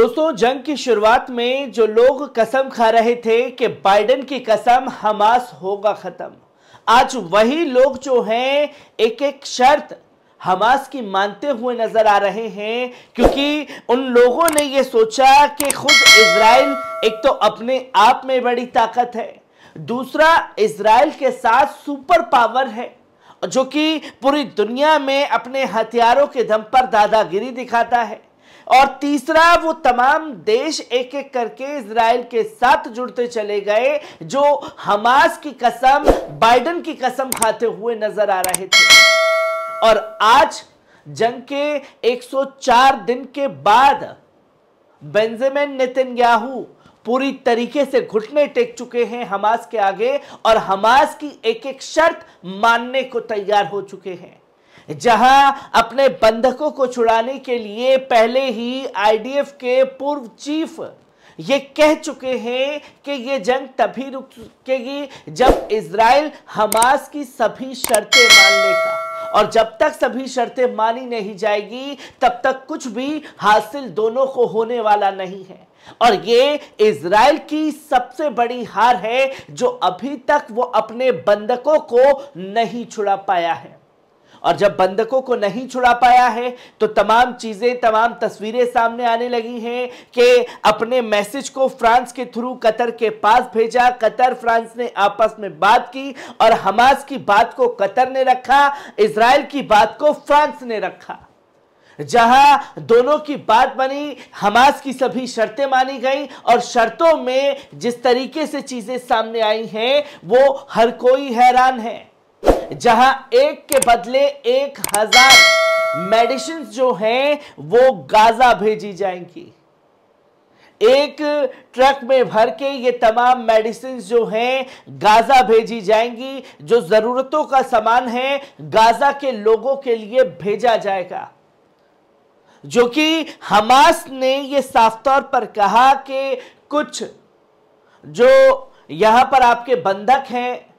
दोस्तों जंग की शुरुआत में जो लोग कसम खा रहे थे कि बाइडेन की कसम हमास होगा खत्म आज वही लोग जो हैं एक एक शर्त हमास की मानते हुए नजर आ रहे हैं क्योंकि उन लोगों ने यह सोचा कि खुद इसराइल एक तो अपने आप में बड़ी ताकत है दूसरा इसराइल के साथ सुपर पावर है जो कि पूरी दुनिया में अपने हथियारों के दम पर दादागिरी दिखाता है और तीसरा वो तमाम देश एक एक करके इसराइल के साथ जुड़ते चले गए जो हमास की कसम बाइडन की कसम खाते हुए नजर आ रहे थे और आज जंग के 104 दिन के बाद बेंजामिन नेतन्याहू पूरी तरीके से घुटने टेक चुके हैं हमास के आगे और हमास की एक एक शर्त मानने को तैयार हो चुके हैं जहां अपने बंधकों को छुड़ाने के लिए पहले ही आईडीएफ के पूर्व चीफ ये कह चुके हैं कि ये जंग तभी रुकेगी जब इसराइल हमास की सभी शर्तें मान लेगा और जब तक सभी शर्तें मानी नहीं जाएगी तब तक कुछ भी हासिल दोनों को होने वाला नहीं है और ये इसराइल की सबसे बड़ी हार है जो अभी तक वो अपने बंधकों को नहीं छुड़ा पाया है और जब बंधकों को नहीं छुड़ा पाया है तो तमाम चीज़ें तमाम तस्वीरें सामने आने लगी हैं कि अपने मैसेज को फ्रांस के थ्रू कतर के पास भेजा कतर फ्रांस ने आपस में बात की और हमास की बात को कतर ने रखा इसराइल की बात को फ्रांस ने रखा जहां दोनों की बात बनी हमास की सभी शर्तें मानी गई और शर्तों में जिस तरीके से चीज़ें सामने आई हैं वो हर कोई हैरान है जहां एक के बदले एक हजार मेडिसिन जो हैं वो गाजा भेजी जाएंगी एक ट्रक में भर के ये तमाम मेडिसिन जो हैं गाजा भेजी जाएंगी जो ज़रूरतों का सामान है गाजा के लोगों के लिए भेजा जाएगा जो कि हमास ने ये साफ तौर पर कहा कि कुछ जो यहां पर आपके बंधक हैं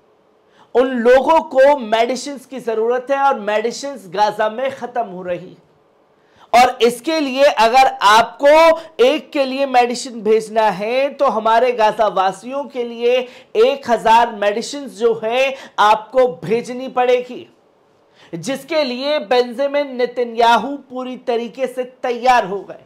उन लोगों को मेडिसिन की ज़रूरत है और मेडिसिन गाज़ा में ख़त्म हो रही और इसके लिए अगर आपको एक के लिए मेडिसिन भेजना है तो हमारे गाज़ा वासियों के लिए एक हज़ार मेडिसिन जो है आपको भेजनी पड़ेगी जिसके लिए बेंजामिन नितिनयाहू पूरी तरीके से तैयार हो गए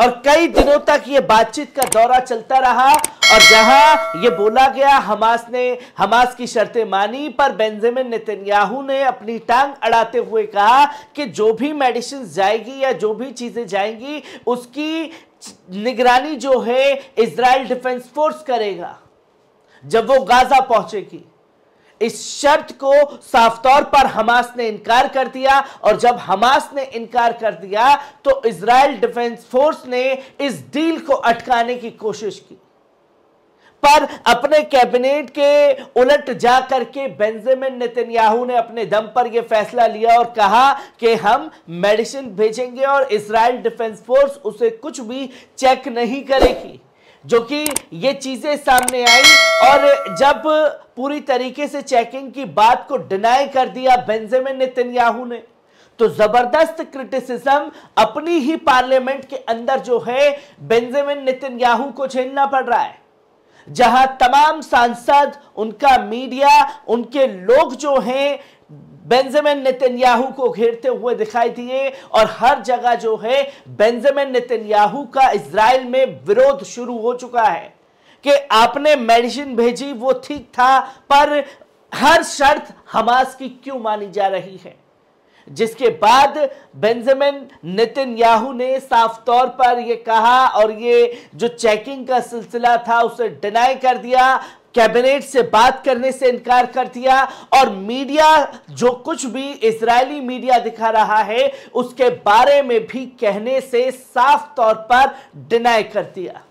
और कई दिनों तक यह बातचीत का दौरा चलता रहा और जहां यह बोला गया हमास ने हमास की शर्तें मानी पर बेंजामिन नितिनयाहू ने अपनी टांग अड़ाते हुए कहा कि जो भी मेडिसिन जाएगी या जो भी चीज़ें जाएंगी उसकी निगरानी जो है इसराइल डिफेंस फोर्स करेगा जब वो गाजा पहुंचेगी इस शर्त को साफ तौर पर हमास ने इनकार कर दिया और जब हमास ने इनकार कर दिया तो इसराइल डिफेंस फोर्स ने इस डील को अटकाने की कोशिश की पर अपने कैबिनेट के उलट जा करके बेंजामिन नितिनयाहू ने अपने दम पर यह फैसला लिया और कहा कि हम मेडिसिन भेजेंगे और इसराइल डिफेंस फोर्स उसे कुछ भी चेक नहीं करेगी जो कि ये चीजें सामने आई और जब पूरी तरीके से चेकिंग की बात को डिनाई कर दिया बेंजामिन नितिनयाहू ने तो जबरदस्त क्रिटिसिज्म अपनी ही पार्लियामेंट के अंदर जो है बेंजामिन नितिनयाहू को झेलना पड़ रहा है जहां तमाम सांसद उनका मीडिया उनके लोग जो हैं बेंजामिन नेतन्याहू को घेरते हुए दिखाई दिए और हर जगह जो है बेंजामिन नेतन्याहू का इसराइल में विरोध शुरू हो चुका है कि आपने मेडिसिन भेजी वो ठीक था पर हर शर्त हमास की क्यों मानी जा रही है जिसके बाद बेंजामिन नेतन्याहू ने साफ तौर पर यह कहा और ये जो चेकिंग का सिलसिला था उसे डिनाई कर दिया कैबिनेट से बात करने से इनकार कर दिया और मीडिया जो कुछ भी इसराइली मीडिया दिखा रहा है उसके बारे में भी कहने से साफ तौर पर डिनाई कर दिया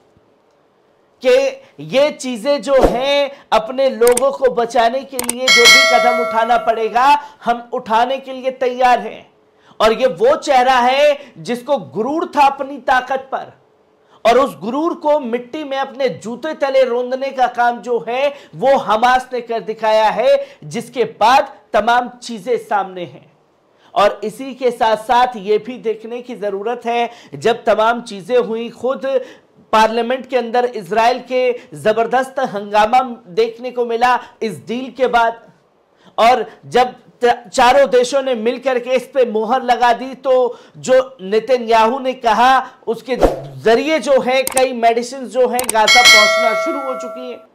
कि ये चीज़ें जो हैं अपने लोगों को बचाने के लिए जो भी कदम उठाना पड़ेगा हम उठाने के लिए तैयार हैं और ये वो चेहरा है जिसको गुरूर था अपनी ताकत पर और उस गुरूर को मिट्टी में अपने जूते तले रोंदने का काम जो है वो हमास ने कर दिखाया है जिसके बाद तमाम चीजें सामने हैं और इसी के साथ साथ ये भी देखने की ज़रूरत है जब तमाम चीज़ें हुई खुद पार्लियामेंट के अंदर इसराइल के ज़बरदस्त हंगामा देखने को मिला इस डील के बाद और जब चारों देशों ने मिलकर के इस पे मोहर लगा दी तो जो नितिन याहू ने कहा उसके जरिए जो है कई मेडिसिन जो है गाजा पहुंचना शुरू हो चुकी है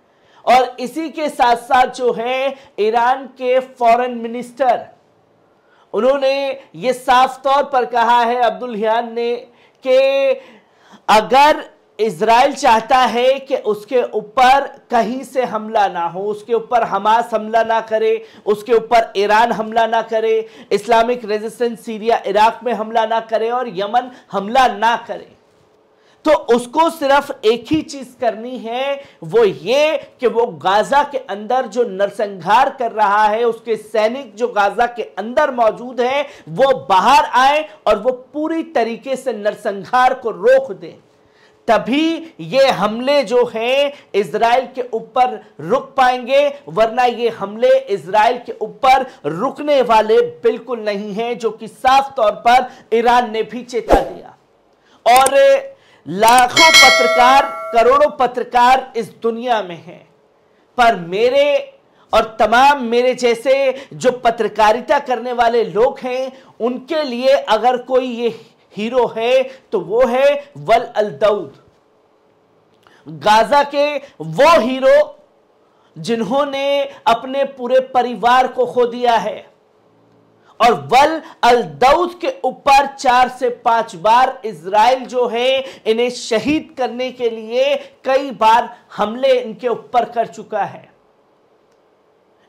और इसी के साथ साथ जो है ईरान के फॉरेन मिनिस्टर उन्होंने ये साफ तौर पर कहा है अब्दुल हियान ने कि अगर इसराइल चाहता है कि उसके ऊपर कहीं से हमला ना हो उसके ऊपर हमास हमला ना करे उसके ऊपर ईरान हमला ना करे इस्लामिक रेजिस्टेंस सीरिया इराक में हमला ना करे और यमन हमला ना करे तो उसको सिर्फ एक ही चीज करनी है वो ये कि वो गाजा के अंदर जो नरसंहार कर रहा है उसके सैनिक जो गाजा के अंदर मौजूद है वो बाहर आए और वो पूरी तरीके से नरसंहार को रोक दें तभी ये हमले जो हैं इसराइल के ऊपर रुक पाएंगे वरना ये हमले इसराइल के ऊपर रुकने वाले बिल्कुल नहीं हैं जो कि साफ तौर पर ईरान ने भी चेता दिया और लाखों पत्रकार करोड़ों पत्रकार इस दुनिया में हैं पर मेरे और तमाम मेरे जैसे जो पत्रकारिता करने वाले लोग हैं उनके लिए अगर कोई ये हीरो है तो वो है वल अल दउद गाजा के वो हीरो जिन्होंने अपने पूरे परिवार को खो दिया है और वल अल दउद के ऊपर चार से पांच बार इसराइल जो है इन्हें शहीद करने के लिए कई बार हमले इनके ऊपर कर चुका है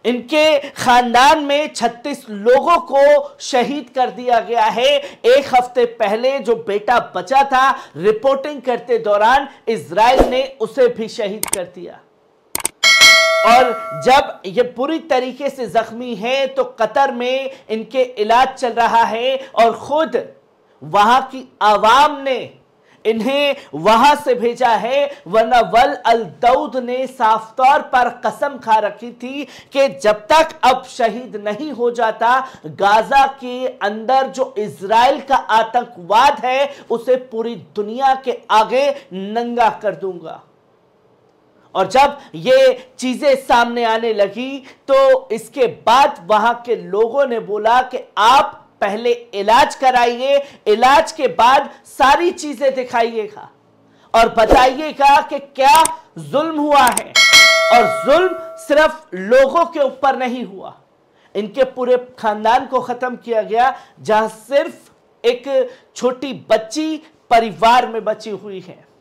इनके खानदान में 36 लोगों को शहीद कर दिया गया है एक हफ्ते पहले जो बेटा बचा था रिपोर्टिंग करते दौरान इसराइल ने उसे भी शहीद कर दिया और जब ये पूरी तरीके से जख्मी है तो कतर में इनके इलाज चल रहा है और खुद वहां की आवाम ने इन्हें वहां से भेजा है वरना वल अल दउद ने साफ तौर पर कसम खा रखी थी कि जब तक अब शहीद नहीं हो जाता गाजा के अंदर जो इसराइल का आतंकवाद है उसे पूरी दुनिया के आगे नंगा कर दूंगा और जब ये चीज़ें सामने आने लगी तो इसके बाद वहां के लोगों ने बोला कि आप पहले इलाज कराइए इलाज के बाद सारी चीजें दिखाइएगा और बताइएगा कि क्या जुल्म हुआ है और जुल्म सिर्फ लोगों के ऊपर नहीं हुआ इनके पूरे खानदान को खत्म किया गया जहां सिर्फ एक छोटी बच्ची परिवार में बची हुई है